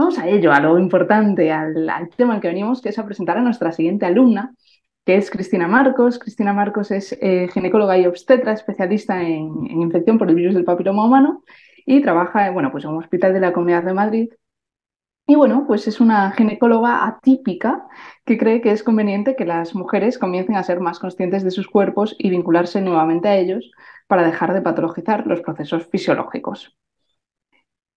Vamos a ello, a lo importante, al, tema al que venimos, que es a presentar a nuestra siguiente alumna, que es Cristina Marcos. Cristina Marcos es eh, ginecóloga y obstetra, especialista en, infección por el virus del papiloma humano y trabaja pues en un hospital de la Comunidad de Madrid. Y bueno, pues es una ginecóloga atípica que cree que es conveniente que las mujeres comiencen a ser más conscientes de sus cuerpos y vincularse nuevamente a ellos para dejar de patologizar los procesos fisiológicos.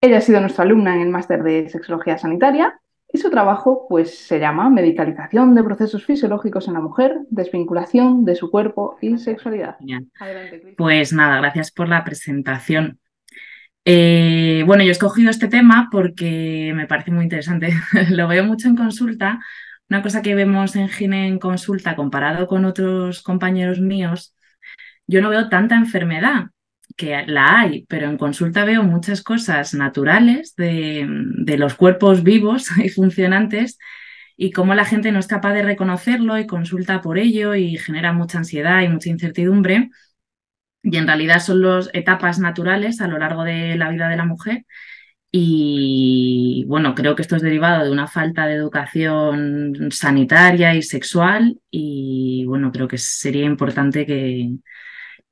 Ella ha sido nuestra alumna en el máster de Sexología Sanitaria y su trabajo pues, se llama Medicalización de procesos fisiológicos en la mujer, desvinculación de su cuerpo y sexualidad. pues nada, gracias por la presentación. Eh, bueno, yo he escogido este tema porque me parece muy interesante. Lo veo mucho en consulta. Una cosa que vemos en Gine en consulta comparado con otros compañeros míos, yo no veo tanta enfermedad que la hay, pero en consulta veo muchas cosas naturales de, los cuerpos vivos y funcionantes y cómo la gente no es capaz de reconocerlo y consulta por ello y genera mucha ansiedad y mucha incertidumbre. Y en realidad son las etapas naturales a lo largo de la vida de la mujer. Y bueno, creo que esto es derivado de una falta de educación sanitaria y sexual. Y bueno, creo que sería importante que,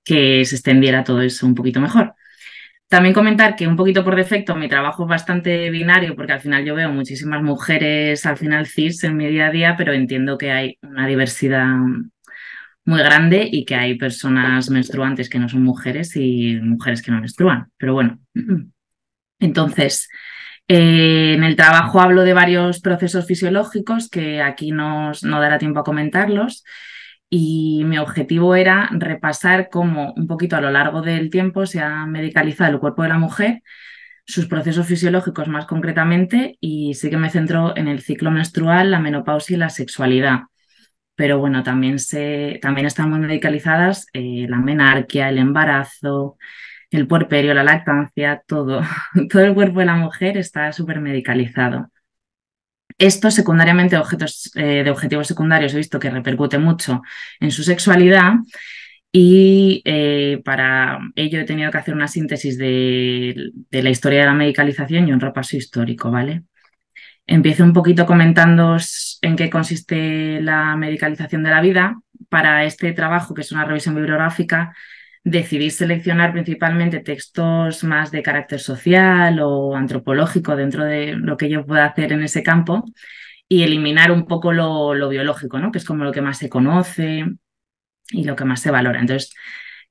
que se extendiera todo eso un poquito mejor. También comentar que un poquito por defecto mi trabajo es bastante binario porque al final yo veo muchísimas mujeres al final cis en mi día a día, pero entiendo que hay una diversidad muy grande y que hay personas menstruantes que no son mujeres y mujeres que no menstruan. Pero bueno, entonces, eh, en el trabajo hablo de varios procesos fisiológicos que aquí no dará tiempo a comentarlos y mi objetivo era repasar cómo un poquito a lo largo del tiempo se ha medicalizado el cuerpo de la mujer, sus procesos fisiológicos más concretamente y sí que me centro en el ciclo menstrual, la menopausia y la sexualidad. Pero bueno, también, se, también están muy medicalizadas eh, la menarquia, el embarazo, el puerperio, la lactancia, todo. Todo el cuerpo de la mujer está súper medicalizado. Esto secundariamente objetos, eh, de objetivos secundarios he visto que repercute mucho en su sexualidad y eh, para ello he tenido que hacer una síntesis de, la historia de la medicalización y un repaso histórico, ¿vale? Empiezo un poquito comentándoos en qué consiste la medicalización de la vida. Para este trabajo, que es una revisión bibliográfica, decidir seleccionar principalmente textos más de carácter social o antropológico dentro de lo que yo pueda hacer en ese campo y eliminar un poco lo, biológico, ¿no? que es como lo que más se conoce y lo que más se valora. Entonces,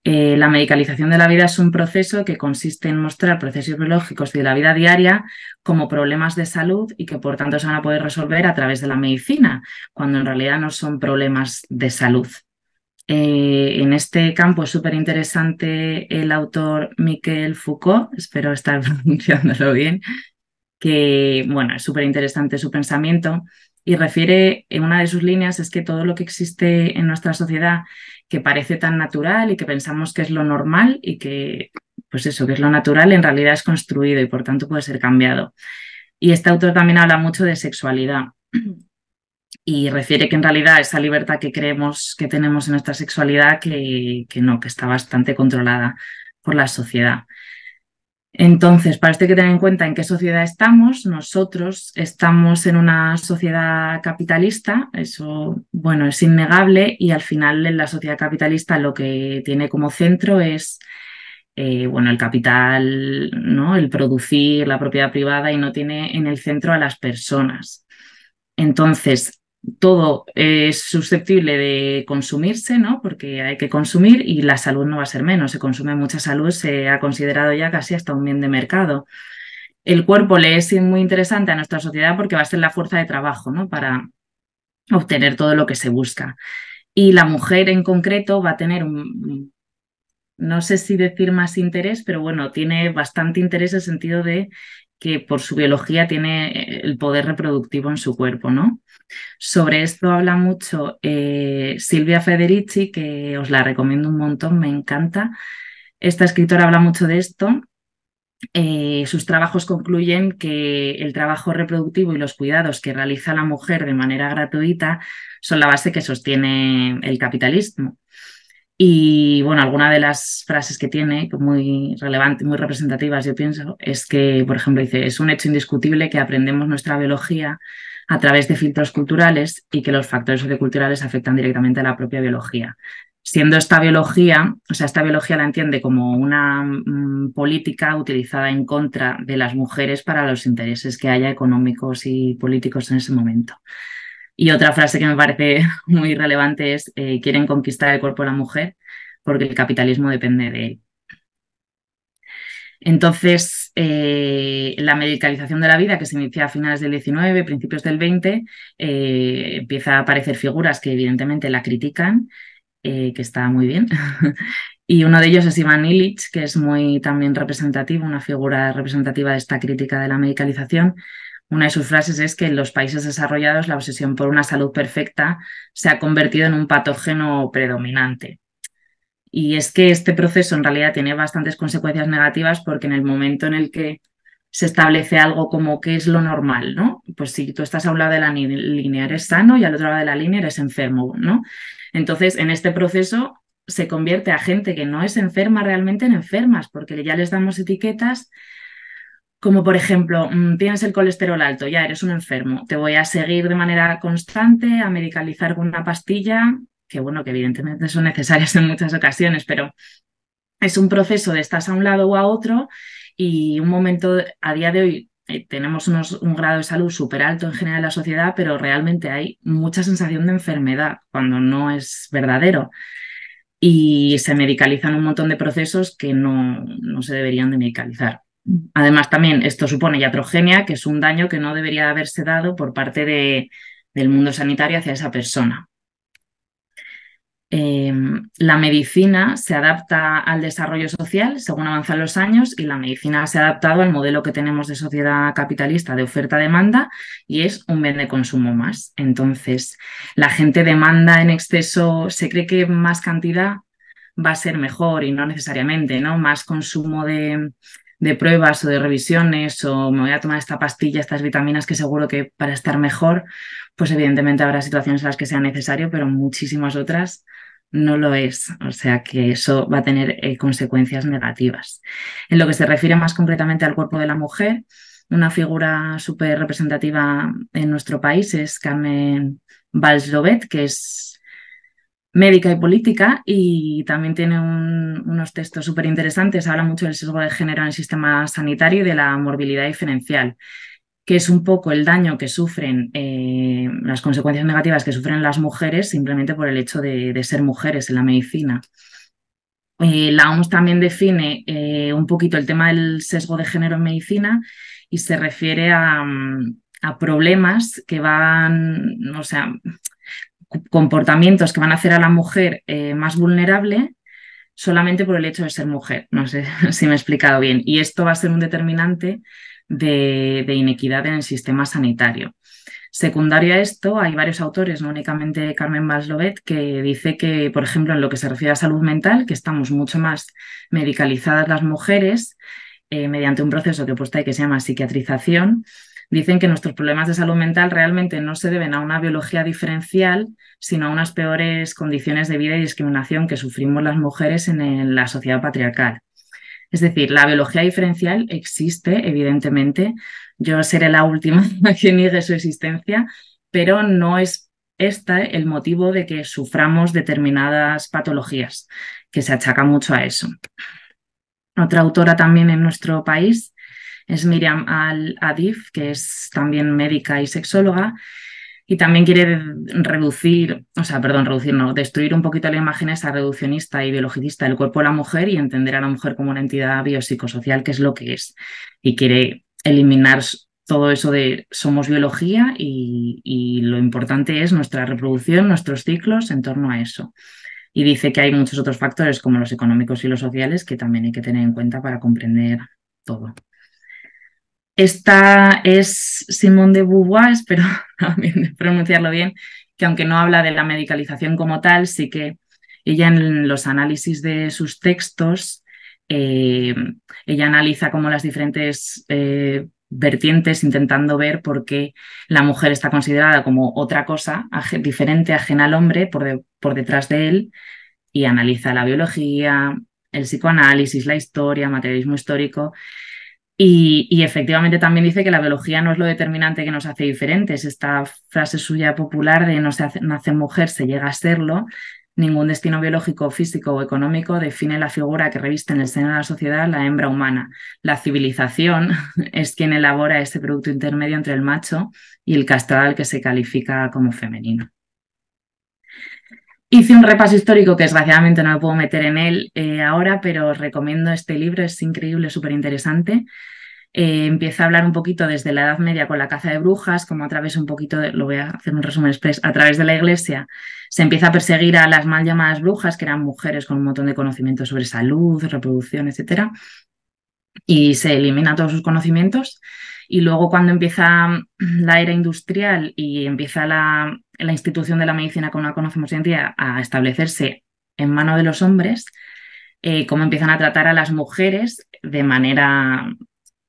eh, la medicalización de la vida es un proceso que consiste en mostrar procesos biológicos de la vida diaria como problemas de salud y que por tanto se van a poder resolver a través de la medicina, cuando en realidad no son problemas de salud. Eh, en este campo es súper interesante el autor Miquel Foucault, espero estar pronunciándolo bien, que bueno, es súper interesante su pensamiento y refiere, en una de sus líneas es que todo lo que existe en nuestra sociedad que parece tan natural y que pensamos que es lo normal y que, pues eso, que es lo natural, en realidad es construido y por tanto puede ser cambiado. Y este autor también habla mucho de sexualidad y refiere que en realidad esa libertad que creemos que tenemos en nuestra sexualidad, que, no, que está bastante controlada por la sociedad. Entonces, para este que tener en cuenta en qué sociedad estamos. Nosotros estamos en una sociedad capitalista, eso, bueno, es innegable, y al final en la sociedad capitalista lo que tiene como centro es, eh, bueno, el capital, ¿no? El producir, la propiedad privada y no tiene en el centro a las personas. Entonces, todo es susceptible de consumirse, ¿no? Porque hay que consumir y la salud no va a ser menos. Se consume mucha salud, se ha considerado ya casi hasta un bien de mercado. El cuerpo le es muy interesante a nuestra sociedad porque va a ser la fuerza de trabajo, ¿no? Para obtener todo lo que se busca. Y la mujer en concreto va a tener un, no sé si decir más interés, pero bueno, tiene bastante interés el sentido de que por su biología tiene eh, el poder reproductivo en su cuerpo, ¿no? Sobre esto habla mucho eh, Silvia Federici, que os la recomiendo un montón, me encanta. Esta escritora habla mucho de esto. Eh, sus trabajos concluyen que el trabajo reproductivo y los cuidados que realiza la mujer de manera gratuita son la base que sostiene el capitalismo. Y bueno, alguna de las frases que tiene, muy relevante, muy representativas, yo pienso, es que, por ejemplo, dice, es un hecho indiscutible que aprendemos nuestra biología a través de filtros culturales y que los factores socioculturales afectan directamente a la propia biología. Siendo esta biología, o sea, esta biología la entiende como una mm, política utilizada en contra de las mujeres para los intereses que haya económicos y políticos en ese momento. Y otra frase que me parece muy relevante es, eh, quieren conquistar el cuerpo de la mujer porque el capitalismo depende de él. Entonces, eh, la medicalización de la vida que se inicia a finales del 19, principios del 20, eh, empieza a aparecer figuras que evidentemente la critican, que está muy bien. y uno de ellos es Ivan Illich, que es muy también representativo, una figura representativa de esta crítica de la medicalización, una de sus frases es que en los países desarrollados la obsesión por una salud perfecta se ha convertido en un patógeno predominante. Y es que este proceso en realidad tiene bastantes consecuencias negativas porque en el momento en el que se establece algo como que es lo normal, ¿no? Pues si tú estás a un lado de la línea eres sano y al otro lado de la línea eres enfermo, ¿no? Entonces, en este proceso se convierte a gente que no es enferma realmente en enfermas porque ya les damos etiquetas como por ejemplo, mm, tienes el colesterol alto, ya eres un enfermo, te voy a seguir de manera constante, a medicalizar con una pastilla, que bueno, que evidentemente son necesarias en muchas ocasiones, pero es un proceso de estás a un lado o a otro y un momento, a día de hoy eh, tenemos un grado de salud súper alto en general en la sociedad, pero realmente hay mucha sensación de enfermedad cuando no es verdadero. Y se medicalizan un montón de procesos que no, no se deberían de medicalizar. Además, también esto supone iatrogenia, que es un daño que no debería haberse dado por parte del mundo sanitario hacia esa persona. Em, la medicina se adapta al desarrollo social según avanzan los años y la medicina se ha adaptado al modelo que tenemos de sociedad capitalista de oferta-demanda y es un bien de consumo más. Entonces, la gente demanda en exceso, se cree que más cantidad va a ser mejor y no necesariamente, ¿no? Más consumo de, de pruebas o de revisiones o me voy a tomar esta pastilla, estas vitaminas que seguro que para estar mejor, pues evidentemente habrá situaciones en las que sea necesario, pero muchísimas otras no lo es. O sea que eso va a tener eh, consecuencias negativas. En lo que se refiere más concretamente al cuerpo de la mujer, una figura súper representativa en nuestro país es Carmen Valslovet, que es médica y política y también tiene unos textos súper interesantes. Habla mucho del sesgo de género en el sistema sanitario y de la morbilidad diferencial, que es un poco el daño que sufren, eh, las consecuencias negativas que sufren las mujeres simplemente por el hecho de, ser mujeres en la medicina. Eh, la OMS también define eh, un poquito el tema del sesgo de género en medicina y se refiere a, a problemas que van, o sea, comportamientos que van a hacer a la mujer eh, más vulnerable solamente por el hecho de ser mujer. No sé si me he explicado bien. Y esto va a ser un determinante de, inequidad en el sistema sanitario. Secundario a esto, hay varios autores, no únicamente Carmen Baslovet, que dice que, por ejemplo, en lo que se refiere a salud mental, que estamos mucho más medicalizadas las mujeres eh, mediante un proceso que he puesto ahí que se llama psiquiatrización, dicen que nuestros problemas de salud mental realmente no se deben a una biología diferencial, sino a unas peores condiciones de vida y discriminación que sufrimos las mujeres en, la sociedad patriarcal. Es decir, la biología diferencial existe, evidentemente. Yo seré la última que niegue su existencia, pero no es este el motivo de que suframos determinadas patologías, que se achaca mucho a eso. Otra autora también en nuestro país es Miriam Al-Adif, que es también médica y sexóloga, y también quiere reducir, o sea, perdón, reducir, no, destruir un poquito la imagen esa reduccionista y biologicista del cuerpo de la mujer y entender a la mujer como una entidad biopsicosocial, que es lo que es, y quiere eliminar todo eso de somos biología y, y lo importante es nuestra reproducción, nuestros ciclos en torno a eso y dice que hay muchos otros factores como los económicos y los sociales que también hay que tener en cuenta para comprender todo. Esta es Simone de Beauvoir, espero pronunciarlo bien, que aunque no habla de la medicalización como tal, sí que ella en los análisis de sus textos, eh, ella analiza como las diferentes eh, vertientes intentando ver por qué la mujer está considerada como otra cosa diferente, ajena al hombre, por, por detrás de él, y analiza la biología, el psicoanálisis, la historia, materialismo histórico, y, efectivamente también dice que la biología no es lo determinante que nos hace diferentes. Esta frase suya popular de no se hace, nace mujer, se llega a serlo. Ningún destino biológico, físico o económico define la figura que reviste en el seno de la sociedad la hembra humana. La civilización es quien elabora ese producto intermedio entre el macho y el castral que se califica como femenino. Hice un repaso histórico que desgraciadamente no me puedo meter en él eh, ahora, pero os recomiendo este libro, es increíble, súper interesante. empieza eh, a hablar un poquito desde la Edad Media con la caza de brujas, como a través un poquito, lo voy a hacer un resumen express, a través de la iglesia se empieza a perseguir a las mal llamadas brujas, que eran mujeres con un montón de conocimientos sobre salud, reproducción, etc. y se elimina todos sus conocimientos. Y luego cuando empieza la era industrial y empieza la, la institución de la medicina que la conocemos hoy en día a establecerse en mano de los hombres, eh, cómo empiezan a tratar a las mujeres de manera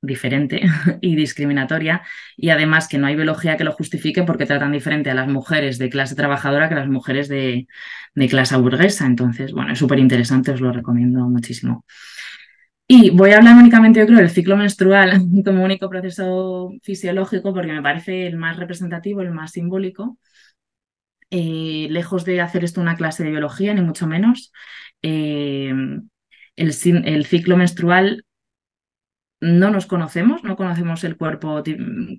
diferente y discriminatoria y además que no hay biología que lo justifique porque tratan diferente a las mujeres de clase trabajadora que a las mujeres de, de clase burguesa. Entonces, bueno, es súper interesante, os lo recomiendo muchísimo. Y voy a hablar únicamente, yo creo, del ciclo menstrual como único proceso fisiológico porque me parece el más representativo, el más simbólico. Eh, lejos de hacer esto una clase de biología, ni mucho menos, eh, el, ciclo menstrual no nos conocemos, no conocemos el cuerpo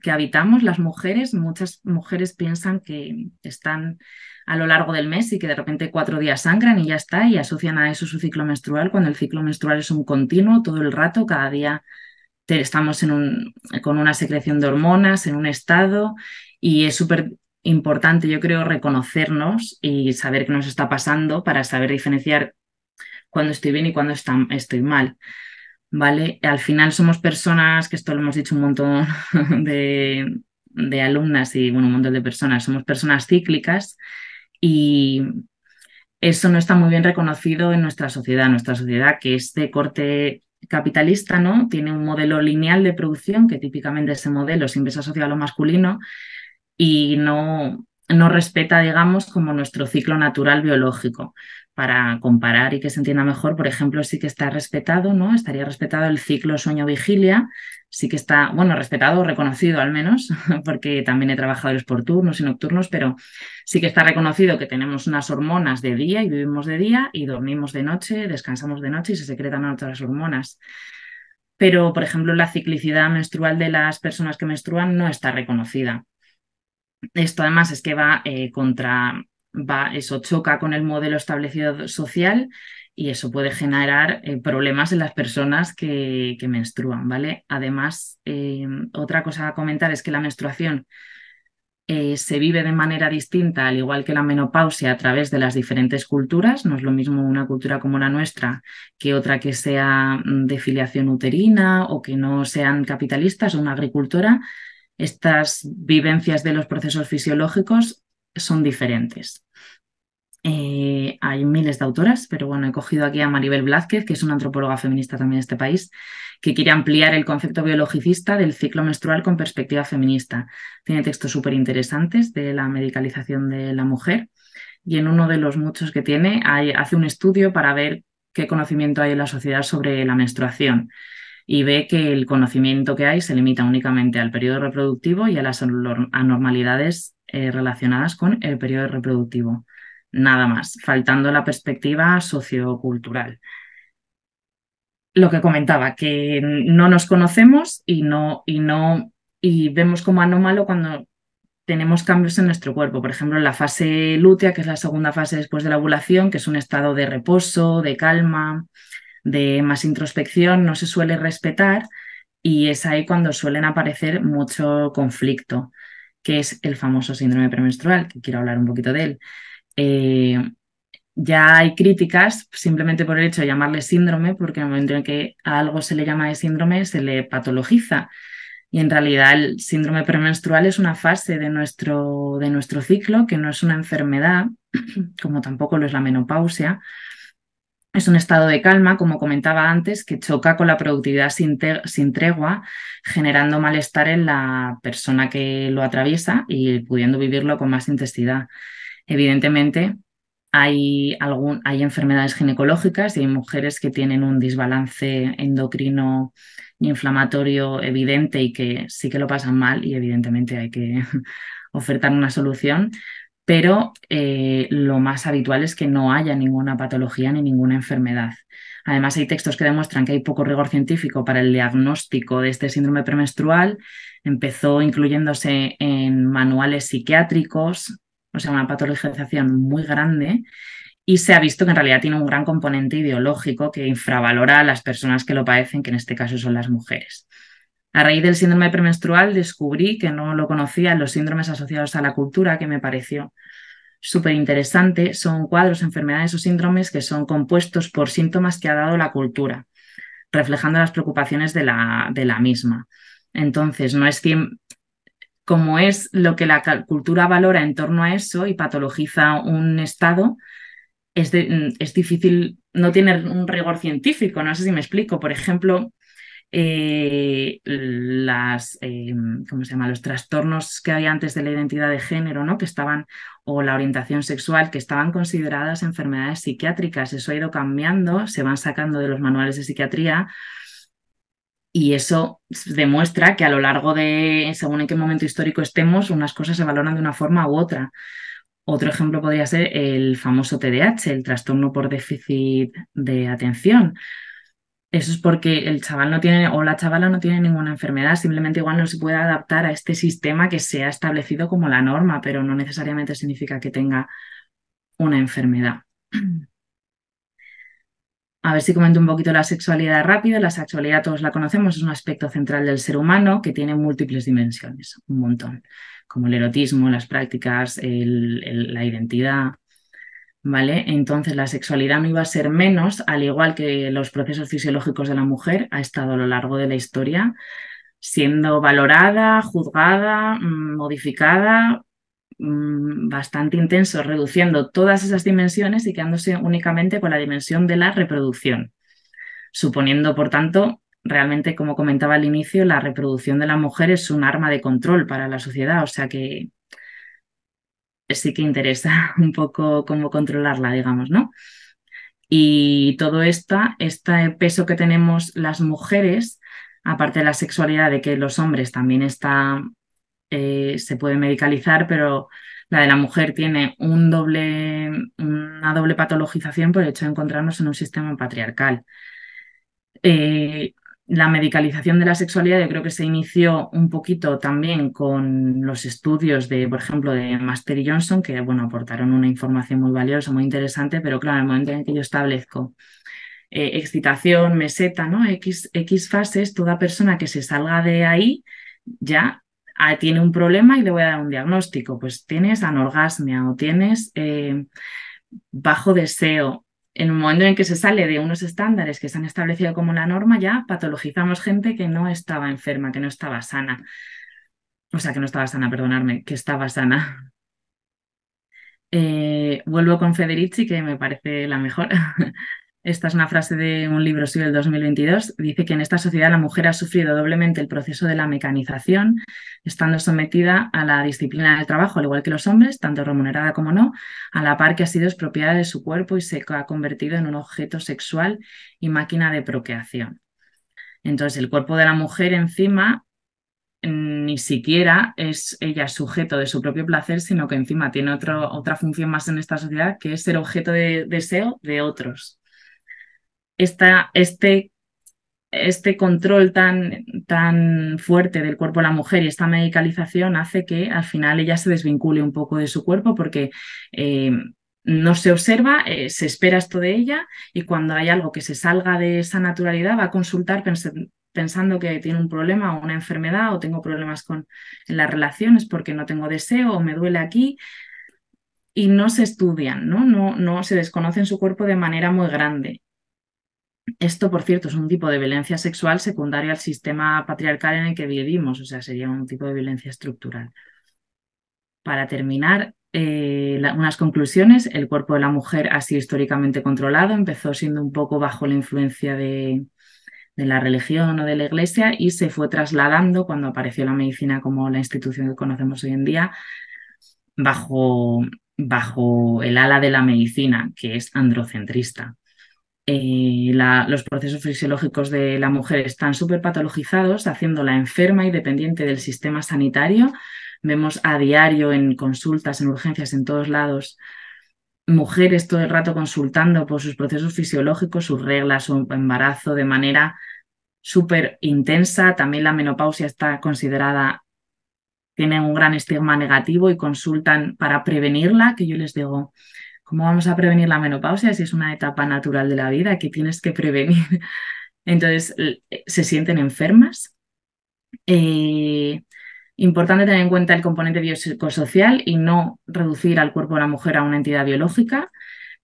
que habitamos. Las mujeres, muchas mujeres piensan que están a lo largo del mes y que de repente cuatro días sangran y ya está, y asocian a eso su ciclo menstrual, cuando el ciclo menstrual es un continuo todo el rato, cada día estamos en un, con una secreción de hormonas, en un estado, y es súper importante, yo creo, reconocernos y saber qué nos está pasando para saber diferenciar cuándo estoy bien y cuándo estoy mal. ¿Vale? Al final somos personas, que esto lo hemos dicho un montón de, alumnas y bueno, un montón de personas, somos personas cíclicas y eso no está muy bien reconocido en nuestra sociedad, nuestra sociedad que es de corte capitalista, ¿no? Tiene un modelo lineal de producción, que típicamente ese modelo siempre se asocia a lo masculino, y no, no respeta, digamos, como nuestro ciclo natural biológico. Para comparar y que se entienda mejor, por ejemplo, sí que está respetado, ¿no? Estaría respetado el ciclo sueño-vigilia, sí que está, bueno, respetado o reconocido al menos, porque también he trabajado es por turnos y nocturnos, pero sí que está reconocido que tenemos unas hormonas de día y vivimos de día y dormimos de noche, descansamos de noche y se secretan otras hormonas pero por ejemplo la ciclicidad menstrual de las personas que menstruan no está reconocida. Esto además es que va eh, contra, va, eso choca con el modelo establecido social y eso puede generar eh, problemas en las personas que, que menstruan, ¿vale? Además, eh, otra cosa a comentar es que la menstruación se vive de manera distinta, al igual que la menopausia, a través de las diferentes culturas. No es lo mismo una cultura como la nuestra que otra que sea mm, de filiación uterina o que no sean capitalistas o una agricultora estas vivencias de los procesos fisiológicos son diferentes. Eh, hay miles de autoras, pero bueno, he cogido aquí a Maribel Blázquez, que es una antropóloga feminista también de este país, que quiere ampliar el concepto biologicista del ciclo menstrual con perspectiva feminista. Tiene textos súper interesantes de la medicalización de la mujer y en uno de los muchos que tiene hace un estudio para ver qué conocimiento hay en la sociedad sobre la menstruación y ve que el conocimiento que hay se limita únicamente al periodo reproductivo y a las anormalidades eh, relacionadas con el periodo reproductivo. Nada más, faltando la perspectiva sociocultural. Lo que comentaba, que no nos conocemos y no, y no, y vemos como anómalo cuando tenemos cambios en nuestro cuerpo. Por ejemplo, en la fase lútea, que es la segunda fase después de la ovulación, que es un estado de reposo, de calma, de más introspección no se suele respetar y es ahí cuando suelen aparecer mucho conflicto, que es el famoso síndrome premenstrual, que quiero hablar un poquito de él. Eh, ya hay críticas simplemente por el hecho de llamarle síndrome, porque en el momento en que a algo se le llama de síndrome, se le patologiza. Y en realidad el síndrome premenstrual es una fase de nuestro, de nuestro ciclo, que no es una enfermedad, como tampoco lo es la menopausia, es un estado de calma, como comentaba antes, que choca con la productividad sin, tregua, generando malestar en la persona que lo atraviesa y pudiendo vivirlo con más intensidad. Evidentemente, hay, algún, hay enfermedades ginecológicas y hay mujeres que tienen un desbalance endocrino inflamatorio evidente y que sí que lo pasan mal y evidentemente hay que ofertar una solución, pero eh, lo más habitual es que no haya ninguna patología ni ninguna enfermedad. Además, hay textos que demuestran que hay poco rigor científico para el diagnóstico de este síndrome premenstrual. Empezó incluyéndose en manuales psiquiátricos, o sea, una patologización muy grande. Y se ha visto que en realidad tiene un gran componente ideológico que infravalora a las personas que lo padecen, que en este caso son las mujeres. A raíz del síndrome premenstrual descubrí que no lo conocía los síndromes asociados a la cultura, que me pareció súper interesante. Son cuadros, enfermedades o síndromes que son compuestos por síntomas que ha dado la cultura, reflejando las preocupaciones de la, de la misma. Entonces, no es cien, como es lo que la cultura valora en torno a eso y patologiza un estado, es, es difícil, no tiene un rigor científico, no sé si me explico. Por ejemplo, eh, las, eh, ¿cómo se llama? los trastornos que había antes de la identidad de género, ¿no? que estaban, o la orientación sexual, que estaban consideradas enfermedades psiquiátricas. Eso ha ido cambiando, se van sacando de los manuales de psiquiatría. Y eso demuestra que a lo largo de, según en qué momento histórico estemos, unas cosas se valoran de una forma u otra. Otro ejemplo podría ser el famoso TDAH, el trastorno por déficit de atención. Eso es porque el chaval no tiene o la chavala no tiene ninguna enfermedad, simplemente igual no se puede adaptar a este sistema que se ha establecido como la norma, pero no necesariamente significa que tenga una enfermedad. A ver si comento un poquito la sexualidad rápido. La sexualidad todos la conocemos, es un aspecto central del ser humano que tiene múltiples dimensiones, un montón, como el erotismo, las prácticas, la identidad, ¿vale? Entonces la sexualidad no iba a ser menos, al igual que los procesos fisiológicos de la mujer, ha estado a lo largo de la historia siendo valorada, juzgada, mm, modificada, mm, bastante intenso, reduciendo todas esas dimensiones y quedándose únicamente con la dimensión de la reproducción, suponiendo, por tanto, realmente, como comentaba al inicio, la reproducción de la mujer es un arma de control para la sociedad, o sea que sí que interesa un poco cómo controlarla, digamos, ¿no? Y todo esta, este peso que tenemos las mujeres, aparte de la sexualidad, de que los hombres también está, eh, se puede medicalizar, pero la de la mujer tiene un doble, una doble patologización por el hecho de encontrarnos en un sistema patriarcal. Eh, la medicalización de la sexualidad yo creo que se inició un poquito también con los estudios de, por ejemplo, de Master Johnson, que bueno, aportaron una información muy valiosa, muy interesante, pero claro, en el momento en que yo establezco eh, excitación, meseta, ¿no? X, fases, toda persona que se salga de ahí ya ah, tiene un problema y le voy a dar un diagnóstico. Pues tienes anorgasmia o tienes eh, bajo deseo en el momento en que se sale de unos estándares que se han establecido como la norma, ya patologizamos gente que no estaba enferma, que no estaba sana. O sea, que no estaba sana, perdonarme, que estaba sana. Eh, vuelvo con Federici, que me parece la mejor. Esta es una frase de un libro suyo del 2022. Dice que en esta sociedad la mujer ha sufrido doblemente el proceso de la mecanización, estando sometida a la disciplina del trabajo, al igual que los hombres, tanto remunerada como no, a la par que ha sido expropiada de su cuerpo y se ha convertido en un objeto sexual y máquina de procreación. Entonces, el cuerpo de la mujer encima mm, ni siquiera es ella sujeto de su propio placer, sino que encima tiene otra función más en esta sociedad, que es ser objeto de deseo de otros esta, este, este control tan, tan fuerte del cuerpo de la mujer y esta medicalización hace que al final ella se desvincule un poco de su cuerpo porque eh, no se observa, eh, se espera esto de ella y cuando hay algo que se salga de esa naturalidad va a consultar pensando que tiene un problema o una enfermedad o tengo problemas con las relaciones porque no tengo deseo o me duele aquí y no se estudian, ¿no? No, no se desconocen su cuerpo de manera muy grande. Esto, por cierto, es un tipo de violencia sexual secundaria al sistema patriarcal en el que vivimos, o sea, sería un tipo de violencia estructural. Para terminar, eh, unas conclusiones. El cuerpo de la mujer ha sido históricamente controlado, empezó siendo un poco bajo la influencia de, la religión o de la iglesia y se fue trasladando cuando apareció la medicina como la institución que conocemos hoy en día bajo el ala de la medicina, que es androcentrista. Eh, los procesos fisiológicos de la mujer están súper patologizados, haciéndola enferma y dependiente del sistema sanitario. Vemos a diario en consultas, en urgencias, en todos lados, mujeres todo el rato consultando por sus procesos fisiológicos, sus reglas, su embarazo de manera súper intensa. También la menopausia está considerada, tiene un gran estigma negativo y consultan para prevenirla, que yo les digo, ¿Cómo vamos a prevenir la menopausia si es una etapa natural de la vida que tienes que prevenir? Entonces, eh, se sienten enfermas. Eh, importante tener en cuenta el componente biopsicosocial y no reducir al cuerpo de la mujer a una entidad biológica.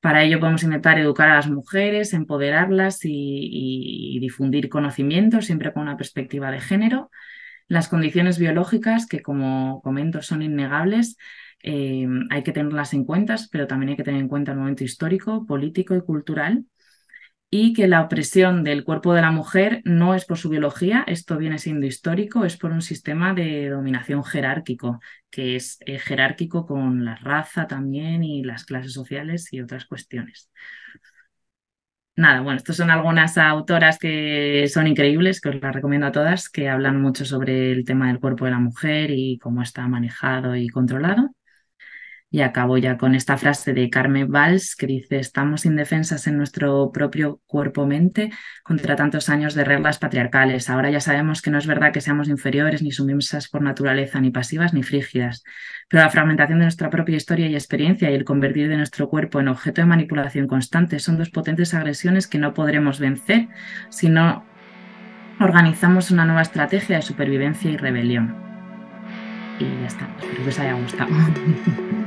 Para ello podemos intentar educar a las mujeres, empoderarlas y, y difundir conocimientos, siempre con una perspectiva de género. Las condiciones biológicas, que como comento son innegables, eh, hay que tenerlas en cuenta, pero también hay que tener en cuenta el momento histórico, político y cultural, y que la opresión del cuerpo de la mujer no es por su biología, esto viene siendo histórico, es por un sistema de dominación jerárquico, que es eh, jerárquico con la raza también y las clases sociales y otras cuestiones. Nada, bueno, estas son algunas autoras que son increíbles, que os las recomiendo a todas, que hablan mucho sobre el tema del cuerpo de la mujer y cómo está manejado y controlado. Y acabo ya con esta frase de Carmen Valls que dice, estamos indefensas en nuestro propio cuerpo-mente contra tantos años de reglas patriarcales. Ahora ya sabemos que no es verdad que seamos inferiores, ni sumisas por naturaleza, ni pasivas, ni frígidas. Pero la fragmentación de nuestra propia historia y experiencia y el convertir de nuestro cuerpo en objeto de manipulación constante son dos potentes agresiones que no podremos vencer si no organizamos una nueva estrategia de supervivencia y rebelión. Y ya está, espero que os haya gustado.